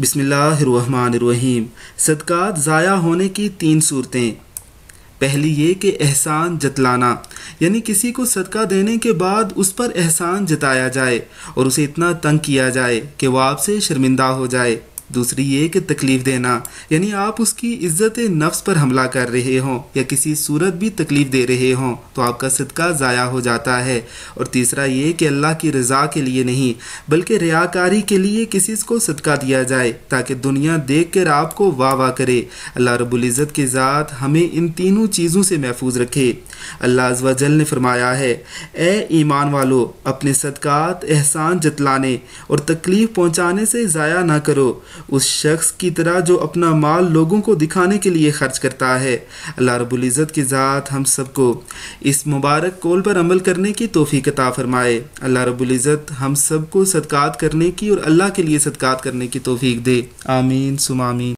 बिसमीम सदक़ात ज़ाया होने की तीन सूरतें पहली ये कि एहसान जतलाना यानी किसी को सदका देने के बाद उस पर एहसान जताया जाए और उसे इतना तंग किया जाए कि वह आपसे शर्मिंदा हो जाए दूसरी ये कि तकलीफ़ देना यानी आप उसकी इज़्ज़त नफ्स पर हमला कर रहे हों या किसी सूरत भी तकलीफ़ दे रहे हों तो आपका सदका ज़ाया हो जाता है और तीसरा ये कि अल्लाह की रज़ा के लिए नहीं बल्कि रियाकारी के लिए किसी को सदका दिया जाए ताकि दुनिया देख कर आपको वाह वाह करे अल्लाह रबुल्ज़त की ज़ात हमें इन तीनों चीज़ों से महफूज रखे अल्लाह जल ने फरमाया है ए ईमान वालो अपने सदकात एहसान जतलाने और तकलीफ़ पहुँचाने से ज़ाया ना करो उस शख्स की तरह जो अपना माल लोगों को दिखाने के लिए खर्च करता है अल्लाह रबुल्ज़त की ज़ात हम सबको इस मुबारक कौल पर अमल करने की तोफ़ी कता फ़रमाए अल्लाह रबुल्ज़त हम सबको सदक़ात करने की और अल्लाह के लिए सदक़ात करने की तोफ़ी दे आमीन सुमामी